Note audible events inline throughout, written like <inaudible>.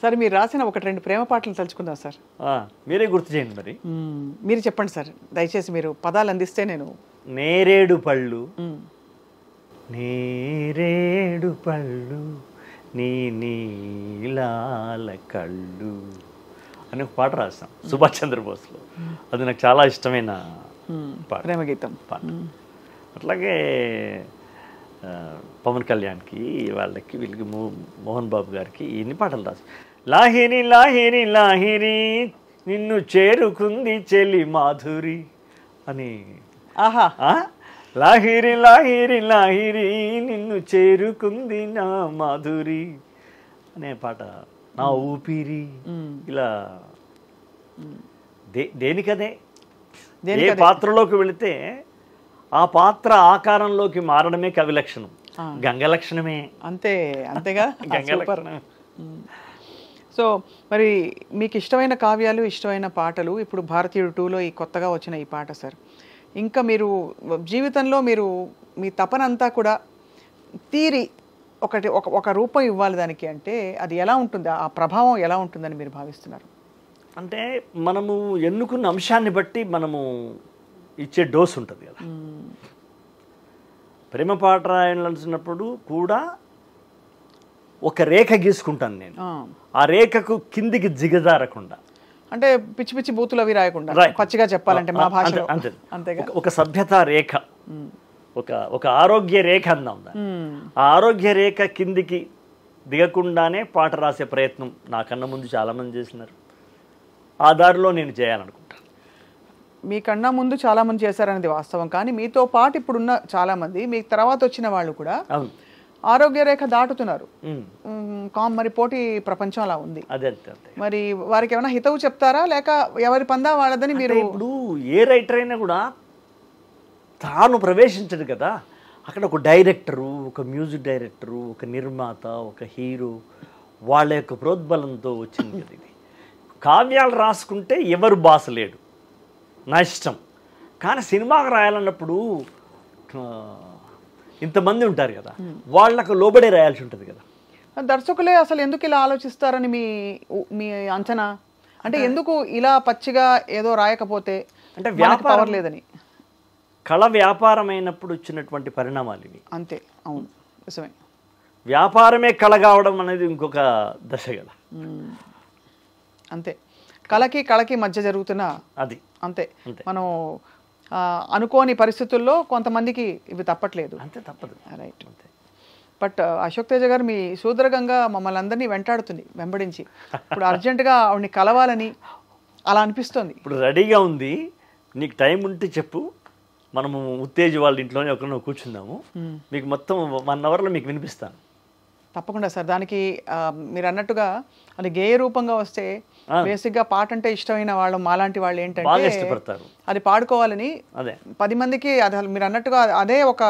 Sir మీరు రాసిన ఒకటి రెండు ప్రేమ పాటలు తలుచుకుందాం సార్ మీరే గుర్తు చేయండి మరి మీరు చెప్పండి సార్ దయచేసి మీరు పదాలు అందిస్తే నేను నేరేడు పళ్ళు నేరేడు పళ్ళు నీ నీలాల కళ్ళు అని ఒక పాట రాసాం సుభాష్ చంద్రబోస్లో అది నాకు చాలా ఇష్టమైన పాట ప్రేమ గీతం పాట అట్లాగే పవన్ కళ్యాణ్కి వాళ్ళకి వీళ్ళకి మోహన్ బాబు గారికి ఎన్ని పాటలు రాసి లాహిరి లాహిరి లాహిరి నిన్ను చేరుకుంది చెలి మాధురి అని ఆహా లాహిరి లాహిరి లాహిరి నిన్ను చేరుకుంది నా మాధురి అనే పాట నా ఊపిరి ఇలా దేనికదే ఏ పాత్రలోకి వెళితే ఆ పాత్ర ఆకారంలోకి మారడమే కవి లక్షణం గంగ లక్షణమే అంతే అంతేగా <laughs> గంగ లక్షణమే సో మరి మీకు ఇష్టమైన కావ్యాలు ఇష్టమైన పాటలు ఇప్పుడు భారతీయుడు టూలో ఈ కొత్తగా వచ్చిన ఈ పాట సార్ ఇంకా మీరు జీవితంలో మీరు మీ తపనంతా కూడా తీరి ఒకటి ఒక ఒక రూపం ఇవ్వాలి దానికి అంటే అది ఎలా ఉంటుంది ఆ ప్రభావం ఎలా ఉంటుందని మీరు భావిస్తున్నారు అంటే మనము ఎన్నుకున్న అంశాన్ని బట్టి మనము ఇచ్చే డోస్ ఉంటుంది కదా ప్రేమ పాట రాయాలనుకున్నప్పుడు కూడా ఒక రేఖ గీసుకుంటాను నేను ఆ రేఖకు కిందికి జిగజారకుండా అంటే పిచ్చి పిచ్చి బూతులు అవి రాయకుండా పచ్చిగా చెప్పాలంటే మా భాషలో అంతే అంతేగా ఒక సభ్యత రేఖ ఒక ఒక ఆరోగ్య రేఖ అందాం ఆ ఆరోగ్య రేఖ కిందికి దిగకుండానే పాట రాసే ప్రయత్నం నాకన్నా ముందు చాలామంది చేసినారు ఆ దారిలో నేను చేయాలనుకుంటాను కన్నా ముందు చాలామంది చేశారనేది వాస్తవం కానీ మీతో పాటు ఇప్పుడున్న చాలామంది మీ తర్వాత వచ్చిన వాళ్ళు కూడా అవును ఆరోగ్య రేఖ దాటుతున్నారు కామ్ మరి పోటీ ప్రపంచం అలా ఉంది మరి వారికి ఏమైనా హితవు చెప్తారా లేక ఎవరి పందా వాళ్ళదని మీరు ఇప్పుడు ఏ రైటర్ అయినా కూడా తాను ప్రవేశించదు కదా అక్కడ ఒక డైరెక్టరు ఒక మ్యూజిక్ డైరెక్టరు ఒక నిర్మాత ఒక హీరో వాళ్ళ యొక్క ప్రోద్బలంతో వచ్చింది కదా ఇది కావ్యాలు రాసుకుంటే ఎవరు బాస లేడు నా ఇష్టం కానీ సినిమాకు రాయాలన్నప్పుడు ఇంతమంది ఉంటారు కదా వాళ్ళకు లోబడే రాయాల్సి ఉంటుంది కదా దర్శకులే అసలు ఎందుకు ఇలా ఆలోచిస్తారని మీ మీ అంచనా అంటే ఎందుకు ఇలా పచ్చిగా ఏదో రాయకపోతే అంటే వ్యాపారం లేదని కళ వ్యాపారం అయినప్పుడు వచ్చినటువంటి పరిణామాలు ఇవి అంతే అవును నిజమే వ్యాపారమే కళ కావడం అనేది ఇంకొక దశ కదా అంతే కళకి కళకి మధ్య జరుగుతున్న అది అంతే మనం అనుకోని పరిస్థితుల్లో కొంతమందికి ఇవి తప్పట్లేదు అంతే తప్పదు రైట్ బట్ అశోక్ తేజ గారు మీ సూదరగంగా మమ్మల్ని అందరినీ వెంటాడుతుంది వెంబడించి ఇప్పుడు అర్జెంటుగా ఆవిడని కలవాలని అలా అనిపిస్తుంది ఇప్పుడు రెడీగా ఉంది నీకు టైం ఉంటే చెప్పు మనము ఉత్తేజ వాళ్ళ ఇంట్లోనే ఒకరినో కూర్చుందాము hmm. మీకు మొత్తం వన్ అవర్లో మీకు వినిపిస్తాను తప్పకుండా సార్ దానికి మీరు అన్నట్టుగా అది గేయ రూపంగా వస్తే బేసిక్ గా పాట అంటే ఇష్టమైన వాళ్ళు మాలాంటి వాళ్ళు ఏంటంటే ఇష్టపడతారు అది పాడుకోవాలని అదే పది మందికి అది మీరు అన్నట్టుగా అదే ఒక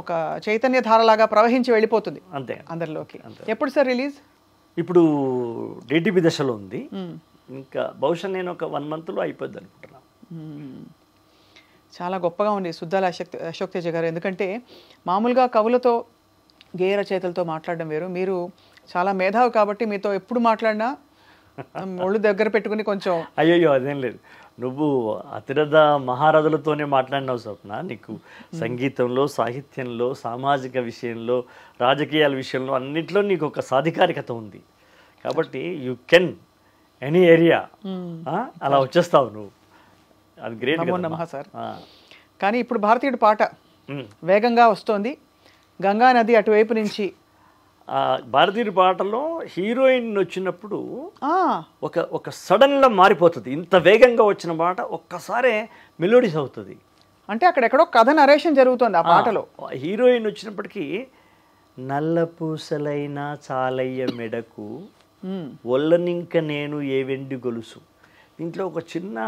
ఒక చైతన్య ధారలాగా ప్రవహించి వెళ్ళిపోతుంది అంతే అందరిలోకి ఎప్పుడు సార్ రిలీజ్ ఇప్పుడు డిటిపి దశలో ఉంది ఇంకా బహుశా నేను ఒక వన్ మంత్ లో అయిపోద్ది అనుకుంటున్నాను చాలా గొప్పగా ఉంది సుద్దాల అశోక్ అశోక్ తేజ గారు ఎందుకంటే మామూలుగా కవులతో గేయ రచయితలతో మాట్లాడడం వేరు మీరు చాలా మేధావి కాబట్టి మీతో ఎప్పుడు మాట్లాడినా ఒళ్ళు దగ్గర పెట్టుకుని కొంచెం అయ్యో అదేం లేదు నువ్వు అతిరథ మహారథులతోనే మాట్లాడినావు స్వప్న నీకు సంగీతంలో సాహిత్యంలో సామాజిక విషయంలో రాజకీయాల విషయంలో అన్నిట్లో నీకు ఒక సాధికారికత ఉంది కాబట్టి యు కెన్ ఎనీ ఏరియా అలా వచ్చేస్తావు నువ్వు అది గ్రేట్ సార్ కానీ ఇప్పుడు భారతీయుడు పాట వేగంగా వస్తోంది గంగా నది అటువైపు నుంచి భారతీయ పాటలో హీరోయిన్ వచ్చినప్పుడు ఒక ఒక సడన్గా మారిపోతుంది ఇంత వేగంగా వచ్చిన పాట ఒక్కసారే మెలోడీస్ అవుతుంది అంటే అక్కడెక్కడో కథ నరేషన్ జరుగుతుంది ఆ పాటలో హీరోయిన్ వచ్చినప్పటికీ నల్ల పూసలైన చాలయ్య మెడకు ఒల్లనింక నేను ఏ వెండి గొలుసు దీంట్లో ఒక చిన్న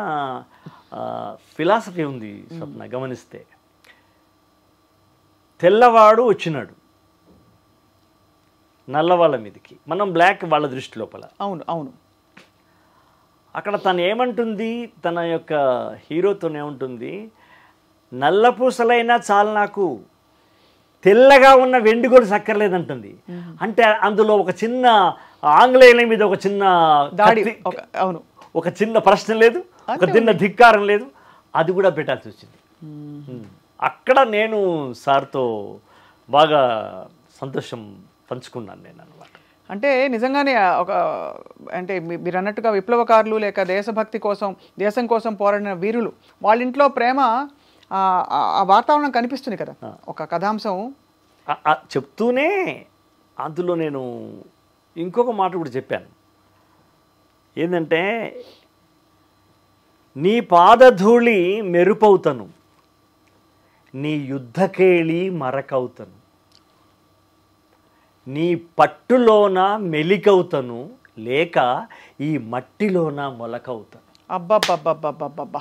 ఫిలాసఫీ ఉంది స్వప్న గమనిస్తే తెల్లవాడు వచ్చినాడు నల్ల వాళ్ళ మీదకి మనం బ్లాక్ వాళ్ళ దృష్టి లోపల అవును అవును అక్కడ తను ఏమంటుంది తన యొక్క హీరోతోనే ఉంటుంది పూసలైనా చాలు నాకు తెల్లగా ఉన్న వెండి కూడా సక్కర్లేదంటుంది అంటే అందులో ఒక చిన్న ఆంగ్లేయుల మీద ఒక చిన్న దాడి అవును ఒక చిన్న ప్రశ్న లేదు ఒక చిన్న ధిక్కారం లేదు అది కూడా పెట్టాల్సి వచ్చింది అక్కడ నేను సార్తో బాగా సంతోషం పంచుకున్నాను నేను అనమాట అంటే నిజంగానే ఒక అంటే మీరు అన్నట్టుగా విప్లవకారులు లేక దేశభక్తి కోసం దేశం కోసం పోరాడిన వీరులు వాళ్ళ ఇంట్లో ప్రేమ ఆ వాతావరణం కనిపిస్తుంది కదా ఒక కథాంశం చెప్తూనే అందులో నేను ఇంకొక మాట కూడా చెప్పాను ఏంటంటే నీ పాదధూళి మెరుపవుతను నీ యుద్ధకేళి మరకవుతను నీ పట్టులోన మెలికవుతను లేక ఈ మట్టిలోన మొలకవుతను అబ్బాబ్బాబ్బాబ్బాబ్బా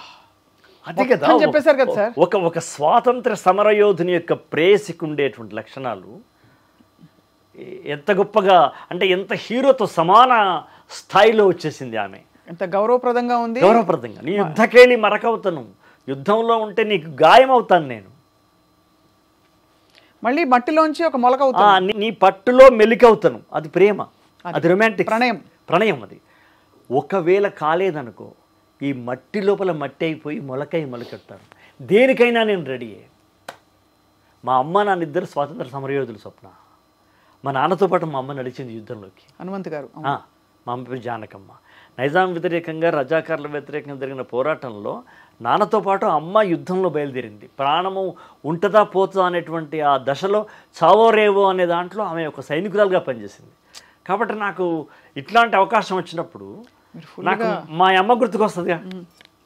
అదే కదా చెప్పేశారు కదా సార్ ఒక ఒక స్వాతంత్ర సమరయోధుని యొక్క ప్రేసికి ఉండేటువంటి లక్షణాలు ఎంత గొప్పగా అంటే ఎంత హీరోతో సమాన స్థాయిలో వచ్చేసింది ఆమె ఎంత గౌరవప్రదంగా ఉంది గౌరవప్రదంగా నీ యుద్ధకేళి మరకవుతను యుద్ధంలో ఉంటే నీకు గాయం అవుతాను నేను మళ్ళీ మట్టిలోంచి ఒక మొలక అవుతాను నీ పట్టులో మెలికవుతాను అది ప్రేమ అది రొమాంటిక్ ప్రణయం ప్రణయం అది ఒకవేళ కాలేదనుకో ఈ మట్టి లోపల మట్టి అయిపోయి మొలకై మొలకెడతాను దేనికైనా నేను రెడీ మా అమ్మ నాన్నిద్దరు స్వాతంత్ర సమరయోధులు స్వప్న మా నాన్నతో పాటు మా అమ్మ నడిచింది యుద్ధంలోకి హనుమంత్ గారు మా అమ్మ పేరు జానకమ్మ నైజాం వ్యతిరేకంగా రజాకారుల వ్యతిరేకంగా జరిగిన పోరాటంలో నాన్నతో పాటు అమ్మ యుద్ధంలో బయలుదేరింది ప్రాణము ఉంటదా పోతుందా అనేటువంటి ఆ దశలో చావో రేవో అనే దాంట్లో ఆమె ఒక సైనికురాలుగా పనిచేసింది కాబట్టి నాకు ఇట్లాంటి అవకాశం వచ్చినప్పుడు నాకు మా అమ్మ గుర్తుకొస్తుందిగా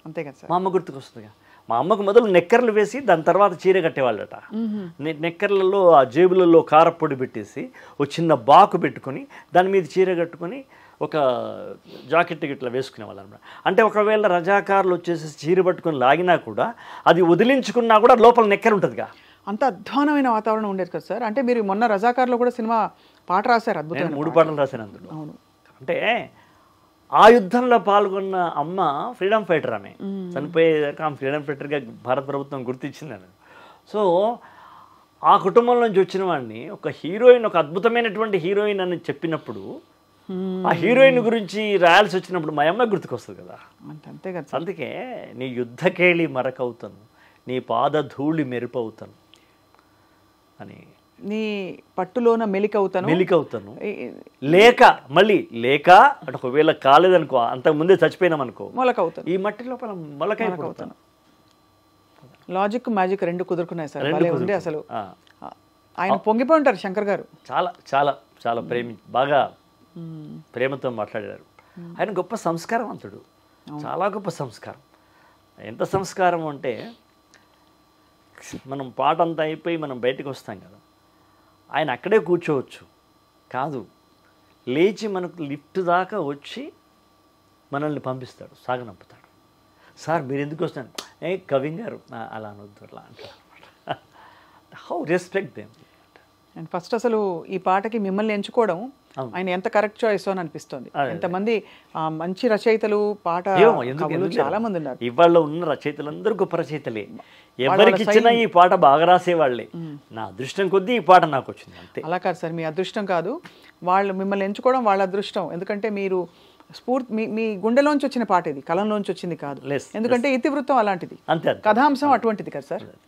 అంతే కదా మా అమ్మ గుర్తుకొస్తుందిగా మా అమ్మకు మొదలు నెక్కర్లు వేసి దాని తర్వాత చీర కట్టేవాళ్ళట నెక్కర్లలో ఆ జేబులలో కారపొడి పెట్టేసి ఒక చిన్న బాకు పెట్టుకొని దాని మీద చీర కట్టుకొని ఒక జాకెట్ ఇట్లా వేసుకునేవాళ్ళు అనమాట అంటే ఒకవేళ రజాకారులు వచ్చేసి చీర పట్టుకొని లాగినా కూడా అది వదిలించుకున్నా కూడా లోపల నెక్కర్ ఉంటుందిగా అంత అధ్వానమైన వాతావరణం ఉండేది కదా సార్ అంటే మీరు మొన్న రజాకారులు కూడా సినిమా పాట రాశారు అద్భుతం మూడు పాటలు రాశాను అందులో అవును అంటే ఆ యుద్ధంలో పాల్గొన్న అమ్మ ఫ్రీడమ్ ఫైటర్ ఆమె చనిపోయేదాకా ఆమె ఫ్రీడమ్ ఫైటర్గా భారత ప్రభుత్వం గుర్తించింది సో ఆ కుటుంబంలో నుంచి వచ్చిన వాడిని ఒక హీరోయిన్ ఒక అద్భుతమైనటువంటి హీరోయిన్ అని చెప్పినప్పుడు ఆ హీరోయిన్ గురించి రాయాల్సి వచ్చినప్పుడు మా అమ్మ గుర్తుకొస్తుంది కదా అంతే కదా అందుకే నీ యుద్ధకేళి మరకవుతాను నీ పాద ధూళి మెరుపవుతాను అని నీ పట్టులోన మెలికవుతాను మెలికవుతాను లేక మళ్ళీ లేక అంటే ఒకవేళ కాలేదనుకో అంతకు ముందే చచ్చిపోయినాం అనుకో మొలకవుతాను ఈ మట్టి లోపల మొలకైపోతాను లాజిక్ మ్యాజిక్ రెండు కుదురుకున్నాయి సార్ అసలు ఆయన పొంగిపోయి ఉంటారు శంకర్ గారు చాలా చాలా చాలా ప్రేమి బాగా ప్రేమతో మాట్లాడారు ఆయన గొప్ప సంస్కారవంతుడు చాలా గొప్ప సంస్కారం ఎంత సంస్కారం అంటే మనం పాట అంతా అయిపోయి మనం బయటకు వస్తాం కదా ఆయన అక్కడే కూర్చోవచ్చు కాదు లేచి మనకు లిఫ్ట్ దాకా వచ్చి మనల్ని పంపిస్తాడు సాగనంపుతాడు సార్ మీరు ఎందుకు వస్తాను ఏ కవింగ్ గారు అలా అనొద్దు అలా అంటారు how respect them and first అసలు ఈ పాటకి మిమ్మల్ని ఎంచుకోవడం ఆయన ఎంత కరెక్ట్ చాయిస్ అని అనిపిస్తుంది ఎంతమంది మంచి రచయితలు పాట చాలా మంది ఉన్నారు ఇవాళ ఉన్న రచయితలందరూ గొప్ప రచయితలే ఎవరికి ఇచ్చినా ఈ పాట బాగా రాసేవాళ్ళే నా అదృష్టం కొద్దీ ఈ పాట నాకు వచ్చింది అంతే అలా కాదు సార్ మీ అదృష్టం కాదు వాళ్ళు మిమ్మల్ని ఎంచుకోవడం వాళ్ళ అదృష్టం ఎందుకంటే మీరు స్ఫూర్తి మీ మీ గుండెలోంచి వచ్చిన పాట ఇది కలంలోంచి వచ్చింది కాదు ఎందుకంటే ఇతివృత్తం అలాంటిది అంతే కథాంశం అటువంటిది కదా సార్